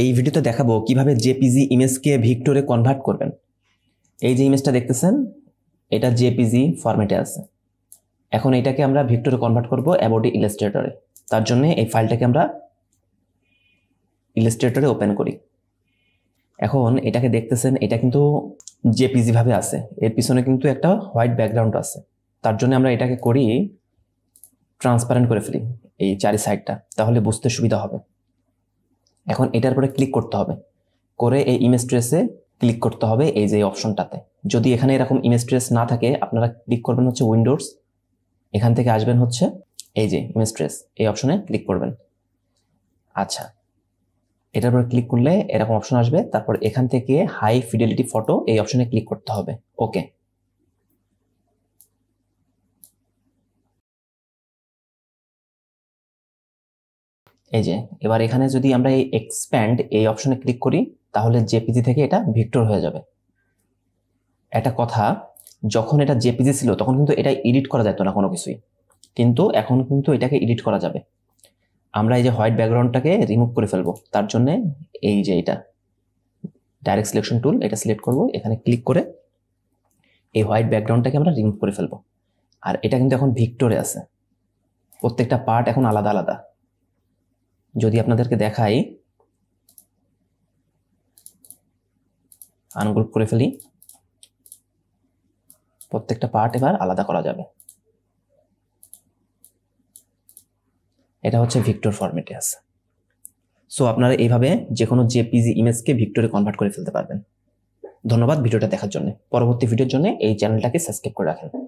এই ভিডিওতে দেখাবো কিভাবে জেপিজি ইমেজকে ভিক্টোরে কনভার্ট করবেন এই যে ইমেজটা দেখতেছেন এটা জেপিজি ফরম্যাটে আছে এখন এটাকে আমরা ভিক্টোরে কনভার্ট করব অ্যাবোডি ইলাস্ট্রেটরে তার জন্য এই ফাইলটাকে আমরা ইলাস্ট্রেটরে ওপেন করি এখন এটাকে দেখতেছেন এটা কিন্তু জেপিজিভাবে আছে এর পিছনে কিন্তু একটা হোয়াইট ব্যাকগ্রাউন্ড আছে তার জন্য আমরা এটাকে করি ট্রান্সপারেন্ট করে ফেলি এই চারি সাইডটা তাহলে বুঝতে সুবিধা হবে এখন এটার পরে ক্লিক করতে হবে করে এই ইমেজ ট্রেসে ক্লিক করতে হবে এই যে অপশনটাতে যদি এখানে এরকম ইমেজ ট্রেস না থাকে আপনারা ক্লিক করবেন হচ্ছে উইন্ডোজ এখান থেকে আসবেন হচ্ছে এই যে ইমেজ ট্রেস এই অপশনে ক্লিক করবেন আচ্ছা এটার উপরে ক্লিক করলে এরকম অপশন আসবে তারপর এখান থেকে হাই ফিডেলিটি ফটো এই অপশনে ক্লিক করতে হবে ওকে এই যে এবার এখানে যদি আমরা এই এক্সপ্যান্ড এই অপশনে ক্লিক করি তাহলে জেপিজি থেকে এটা ভিক্টর হয়ে যাবে একটা কথা যখন এটা জেপিজি ছিল তখন কিন্তু এটা এডিট করা যেত না কোনো কিছুই কিন্তু এখন কিন্তু এটাকে এডিট করা যাবে আমরা এই যে হোয়াইট ব্যাকগ্রাউন্ডটাকে রিমুভ করে ফেলবো তার জন্য এই যে এটা ডাইরেক্ট সিলেকশন টুল এটা সিলেক্ট করব এখানে ক্লিক করে এই হোয়াইট ব্যাকগ্রাউন্ডটাকে আমরা রিমুভ করে ফেলবো আর এটা কিন্তু এখন ভিক্টোরে আছে প্রত্যেকটা পার্ট এখন আলাদা আলাদা যদি আপনাদেরকে দেখাই আনগ্রুপ করে ফেলি প্রত্যেকটা পার্ট এবার আলাদা করা যাবে এটা হচ্ছে ভিক্টর ফর্মেটে আছে সো আপনারা এইভাবে যে কোনো জেপিজি ইমেজকে ভিক্টরে কনভার্ট করে ফেলতে পারবেন ধন্যবাদ ভিডিওটা দেখার জন্য পরবর্তী ভিডিওর জন্য এই চ্যানেলটাকে সাবস্ক্রাইব করে রাখেন